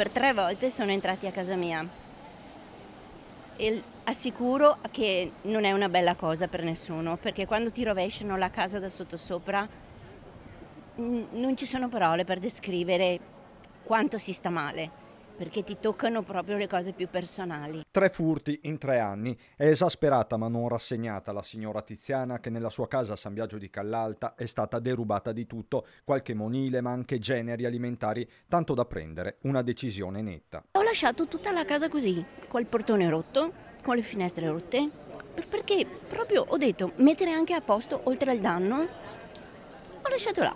per tre volte sono entrati a casa mia. E assicuro che non è una bella cosa per nessuno, perché quando ti rovesciano la casa da sottosopra non ci sono parole per descrivere quanto si sta male perché ti toccano proprio le cose più personali. Tre furti in tre anni. È esasperata ma non rassegnata la signora Tiziana che nella sua casa a San Biagio di Callalta è stata derubata di tutto, qualche monile ma anche generi alimentari, tanto da prendere una decisione netta. Ho lasciato tutta la casa così, col portone rotto, con le finestre rotte, perché proprio ho detto mettere anche a posto oltre al danno, ho lasciato là.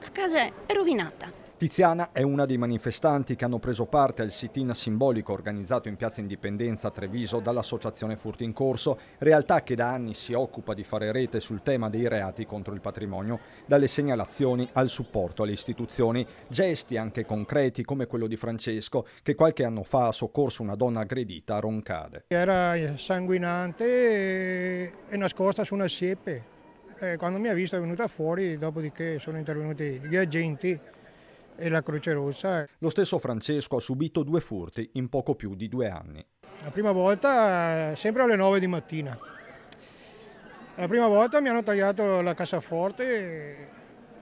La casa è rovinata. Tiziana è una dei manifestanti che hanno preso parte al sit-in simbolico organizzato in Piazza Indipendenza a Treviso dall'associazione Furti in Corso, realtà che da anni si occupa di fare rete sul tema dei reati contro il patrimonio, dalle segnalazioni al supporto alle istituzioni, gesti anche concreti come quello di Francesco che qualche anno fa ha soccorso una donna aggredita a Roncade. Era sanguinante e nascosta su una siepe. Eh, quando mi ha visto è venuta fuori, dopodiché sono intervenuti gli agenti e la Croce Rossa. Lo stesso Francesco ha subito due furti in poco più di due anni. La prima volta eh, sempre alle 9 di mattina. La prima volta mi hanno tagliato la cassaforte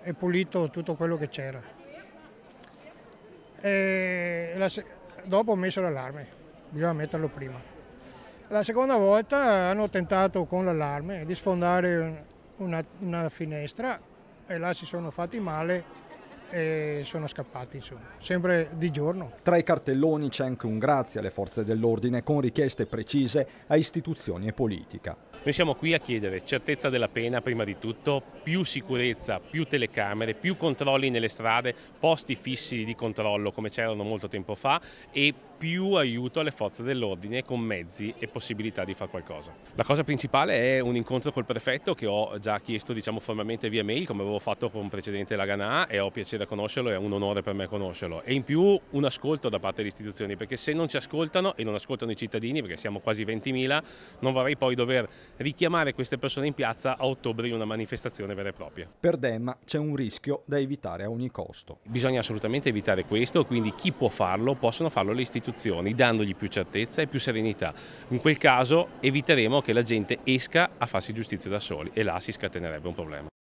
e pulito tutto quello che c'era. dopo ho messo l'allarme, bisogna metterlo prima. La seconda volta hanno tentato con l'allarme di sfondare una, una finestra e là si sono fatti male e sono scappati, insomma, sempre di giorno. Tra i cartelloni c'è anche un grazie alle forze dell'ordine con richieste precise a istituzioni e politica. Noi siamo qui a chiedere certezza della pena prima di tutto, più sicurezza, più telecamere, più controlli nelle strade, posti fissi di controllo come c'erano molto tempo fa e più aiuto alle forze dell'ordine con mezzi e possibilità di fare qualcosa. La cosa principale è un incontro col prefetto che ho già chiesto diciamo, formalmente via mail come avevo fatto con precedente Laganà e ho piacere piacere conoscerlo, è un onore per me conoscerlo e in più un ascolto da parte delle istituzioni perché se non ci ascoltano e non ascoltano i cittadini perché siamo quasi 20.000 non vorrei poi dover richiamare queste persone in piazza a ottobre in una manifestazione vera e propria. Per Demma c'è un rischio da evitare a ogni costo. Bisogna assolutamente evitare questo, quindi chi può farlo possono farlo le istituzioni dandogli più certezza e più serenità. In quel caso eviteremo che la gente esca a farsi giustizia da soli e là si scatenerebbe un problema.